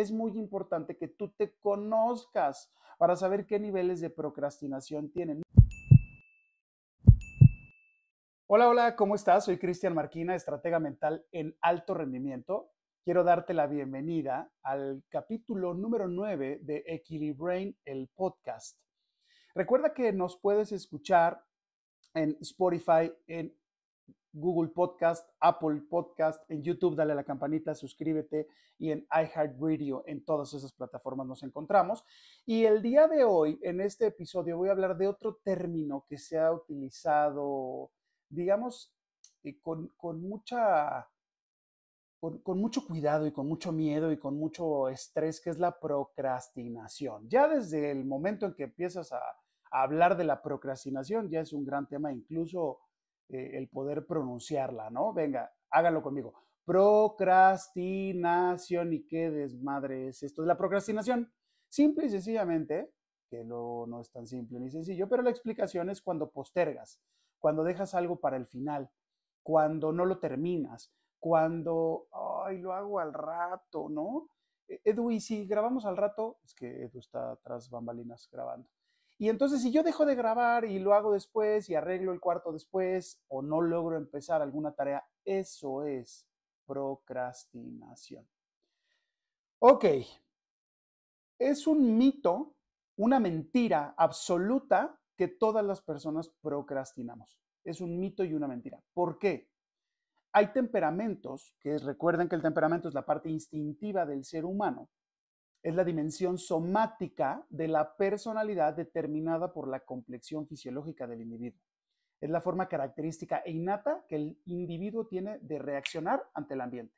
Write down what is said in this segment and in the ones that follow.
es muy importante que tú te conozcas para saber qué niveles de procrastinación tienen. Hola, hola, ¿cómo estás? Soy Cristian Marquina, estratega mental en alto rendimiento. Quiero darte la bienvenida al capítulo número 9 de Equilibrain, el podcast. Recuerda que nos puedes escuchar en Spotify, en Google Podcast, Apple Podcast, en YouTube dale a la campanita, suscríbete y en iHeartRadio, en todas esas plataformas nos encontramos. Y el día de hoy, en este episodio, voy a hablar de otro término que se ha utilizado, digamos, eh, con, con mucha... Con, mucho cuidado y con mucho miedo y con mucho estrés, que es la procrastinación. Ya desde el momento en que empiezas a hablar de la procrastinación, ya es un gran tema, incluso eh, el poder pronunciarla, ¿no? Venga, hágalo conmigo. Procrastinación y qué desmadre es esto. de la procrastinación, simple y sencillamente, que no, no es tan simple ni sencillo, pero la explicación es cuando postergas, cuando dejas algo para el final, cuando no lo terminas, cuando, ay, lo hago al rato, ¿no? E-, Edu, y si grabamos al rato, es que Edu está tras bambalinas grabando. Y entonces si yo dejo de grabar y lo hago después y arreglo el cuarto después o no logro empezar alguna tarea, eso es procrastinación. Ok, es un mito, una mentira absoluta que todas las personas procrastinamos. Es un mito y una mentira. ¿Por qué? Hay temperamentos, que recuerden que el temperamento es la parte instintiva del ser humano, es la dimensión somática de la personalidad determinada por la complexión fisiológica del individuo. Es la forma característica e innata que el individuo tiene de reaccionar ante el ambiente.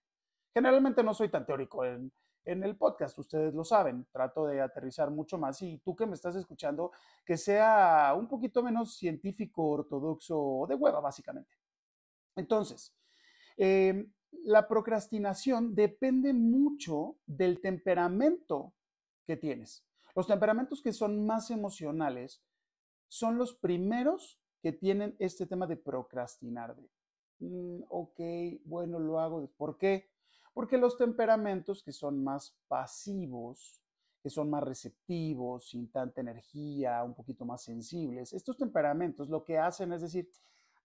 Generalmente no soy tan teórico en, el podcast, ustedes lo saben, trato de aterrizar mucho más y tú que me estás escuchando, que sea un poquito menos científico, ortodoxo o de hueva, básicamente. Entonces, em, la procrastinación depende mucho del temperamento que tienes. Los temperamentos que son más emocionales son los primeros que tienen este tema de procrastinar. Mm, ok, bueno, lo hago. ¿Por qué? Porque los temperamentos que son más pasivos, que son más receptivos, sin tanta energía, un poquito más sensibles, estos temperamentos lo que hacen es decir,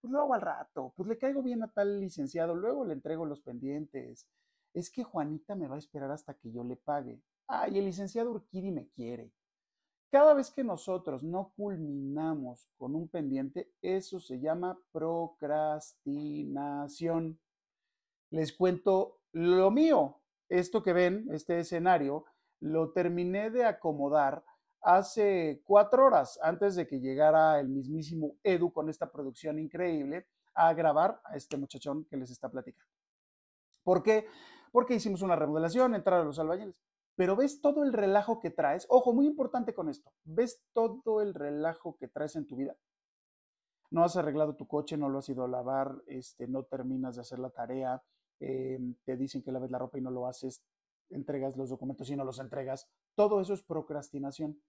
pues hago al rato, pues le caigo bien a tal licenciado, luego le entrego los pendientes. Es que Juanita me va a esperar hasta que yo le pague. Ay, el licenciado Urquidi me quiere. Cada vez que nosotros no culminamos con un pendiente, eso se llama procrastinación. Les cuento lo mío. Esto que ven, este escenario, lo terminé de acomodar hace cuatro horas antes de que llegara el mismísimo Edu con esta producción increíble a grabar a este muchachón que les está platicando. ¿Por qué? Porque hicimos una remodelación, entraron los albañiles. Pero ves todo el relajo que traes. Ojo, muy importante con esto. ¿Ves todo el relajo que traes en tu vida? No has arreglado tu coche, no lo has ido a lavar, este, no terminas de hacer la tarea, eh, te dicen que laves la ropa y no lo haces, entregas los documentos y no los entregas. Todo eso es procrastinación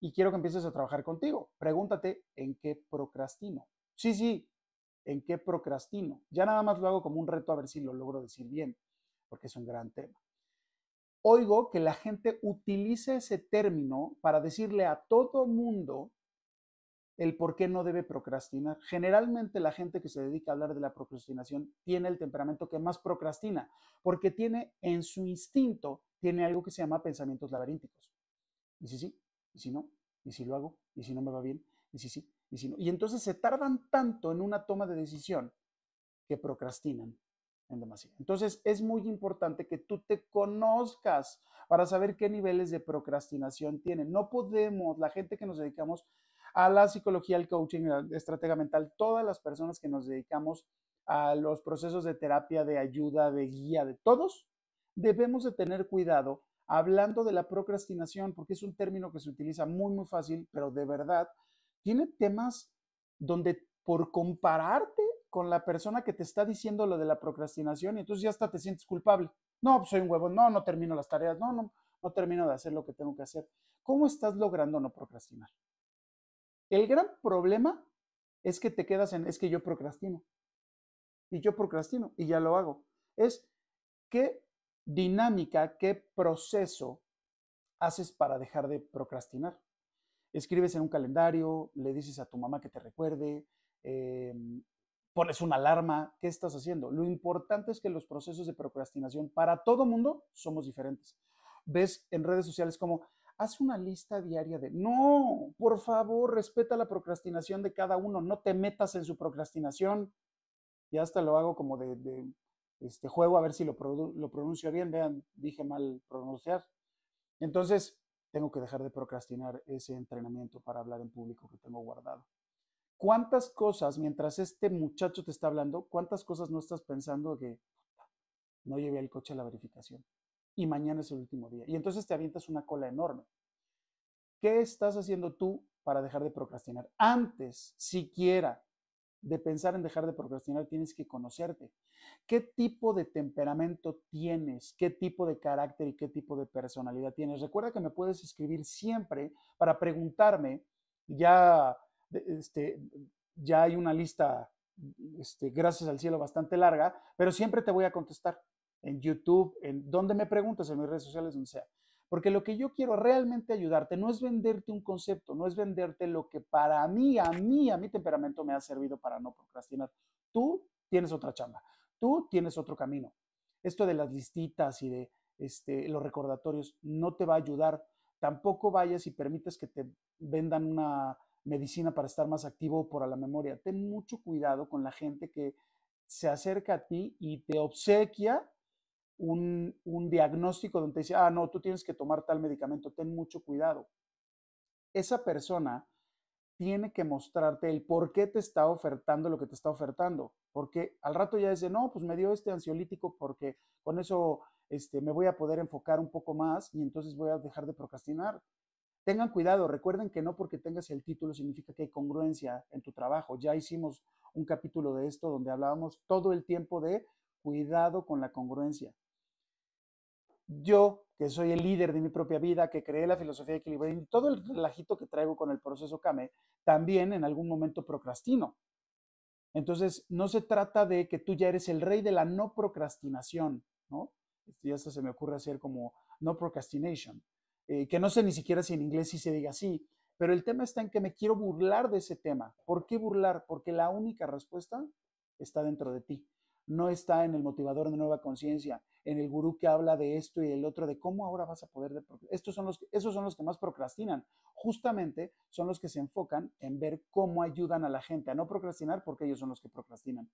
y quiero que empieces a trabajar contigo. Pregúntate en qué procrastino. Sí, sí, en qué procrastino. Ya nada más lo hago como un reto a ver si lo logro decir bien, porque es un gran tema. Oigo que la gente utiliza ese término para decirle a todo mundo el por qué no debe procrastinar. Generalmente la gente que se dedica a hablar de la procrastinación tiene el temperamento que más procrastina, porque tiene en su instinto, tiene algo que se llama pensamientos laberínticos. Y sí, sí, ¿Y si no? ¿Y si lo hago? ¿Y si no me va bien? ¿Y si sí? ¿Y si no? Y entonces se tardan tanto en una toma de decisión que procrastinan en demasiado. Entonces es muy importante que tú te conozcas para saber qué niveles de procrastinación tienen. No podemos, la gente que nos dedicamos a la psicología, al coaching, a la estrategia mental, todas las personas que nos dedicamos a los procesos de terapia, de ayuda, de guía, de todos, debemos de tener cuidado hablando de la procrastinación, porque es un término que se utiliza muy, muy fácil, pero de verdad, tiene temas donde por compararte con la persona que te está diciendo lo de la procrastinación, y entonces ya hasta te sientes culpable. No, pues, soy un huevo, no, no termino las tareas, no, no, no termino de hacer lo que tengo que hacer. ¿Cómo estás logrando no procrastinar? El gran problema es que te quedas en, es que yo procrastino. Y yo procrastino y ya lo hago. Es, que dinámica, qué proceso haces para dejar de procrastinar. Escribes en un calendario, le dices a tu mamá que te recuerde, eh, pones una alarma, ¿qué estás haciendo? Lo importante es que los procesos de procrastinación para todo mundo somos diferentes. Ves en redes sociales como, haz una lista diaria de, no, por favor, respeta la procrastinación de cada uno, no te metas en su procrastinación. Y hasta lo hago como de este juego, a ver si lo, lo pronuncio bien, vean, dije mal pronunciar. Entonces, tengo que dejar de procrastinar ese entrenamiento para hablar en público que tengo guardado. ¿Cuántas cosas, mientras este muchacho te está hablando, cuántas cosas no estás pensando que no llevé el coche a la verificación? Y mañana es el último día. Y entonces te avientas una cola enorme. ¿Qué estás haciendo tú para dejar de procrastinar? Antes siquiera de pensar en dejar de procrastinar, tienes que conocerte. ¿Qué tipo de temperamento tienes? ¿Qué tipo de carácter y qué tipo de personalidad tienes? Recuerda que me puedes escribir siempre para preguntarme. Ya, este, ya hay una lista, este, gracias al cielo, bastante larga, pero siempre te voy a contestar en YouTube, en donde me preguntas, en mis redes sociales, donde sea. Porque lo que yo quiero realmente ayudarte no es venderte un concepto, no es venderte lo que para mí, a mí, a mi temperamento me ha servido para no procrastinar. Tú tienes otra chamba, tú tienes otro camino. Esto de las listitas y de este, los recordatorios no te va a ayudar. Tampoco vayas y permites que te vendan una medicina para estar más activo por a la memoria. Ten mucho cuidado con la gente que se acerca a ti y te obsequia un, diagnóstico donde te dice, ah, no, tú tienes que tomar tal medicamento, ten mucho cuidado. Esa persona tiene que mostrarte el por qué te está ofertando lo que te está ofertando, porque al rato ya dice, no, pues me dio este ansiolítico porque con eso este, me voy a poder enfocar un poco más y entonces voy a dejar de procrastinar. Tengan cuidado, recuerden que no porque tengas el título significa que hay congruencia en tu trabajo. Ya hicimos un capítulo de esto donde hablábamos todo el tiempo de cuidado con la congruencia yo, que soy el líder de mi propia vida, que creé la filosofía de equilibrio y todo el relajito que traigo con el proceso CAME, también en algún momento procrastino. Entonces, no se trata de que tú ya eres el rey de la no procrastinación, ¿no? Este, y se me ocurre hacer como no procrastination, eh, que no sé ni siquiera si en inglés sí se diga así, pero el tema está en que me quiero burlar de ese tema. ¿Por qué burlar? Porque la única respuesta está dentro de ti no está en el motivador de nueva conciencia, en el gurú que habla de esto y el otro, de cómo ahora vas a poder... Estos son los, esos son los que más procrastinan. Justamente son los que se enfocan en ver cómo ayudan a la gente a no procrastinar porque ellos son los que procrastinan.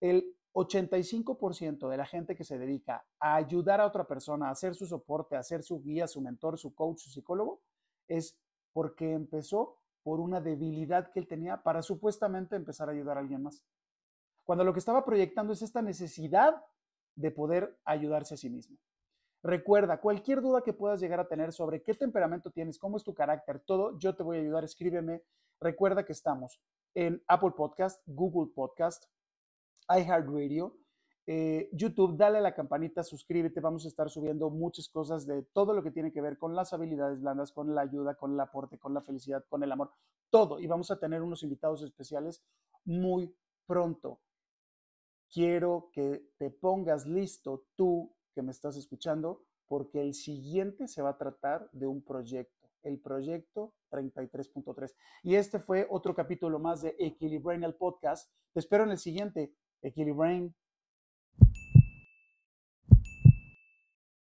El 85% de la gente que se dedica a ayudar a otra persona, a ser su soporte, a ser su guía, su mentor, su coach, su psicólogo, es porque empezó por una debilidad que él tenía para supuestamente empezar a ayudar a alguien más cuando lo que estaba proyectando es esta necesidad de poder ayudarse a sí mismo. Recuerda, cualquier duda que puedas llegar a tener sobre qué temperamento tienes, cómo es tu carácter, todo, yo te voy a ayudar, escríbeme. Recuerda que estamos en Apple Podcast, Google Podcast, iHeartRadio, eh, YouTube, dale a la campanita, suscríbete, vamos a estar subiendo muchas cosas de todo lo que tiene que ver con las habilidades blandas, con la ayuda, con el aporte, con la felicidad, con el amor, todo. Y vamos a tener unos invitados especiales muy pronto quiero que te pongas listo tú que me estás escuchando, porque el siguiente se va a tratar de un proyecto, el proyecto 33.3. Y este fue otro capítulo más de Equilibrain, el podcast. Te espero en el siguiente. Equilibrain.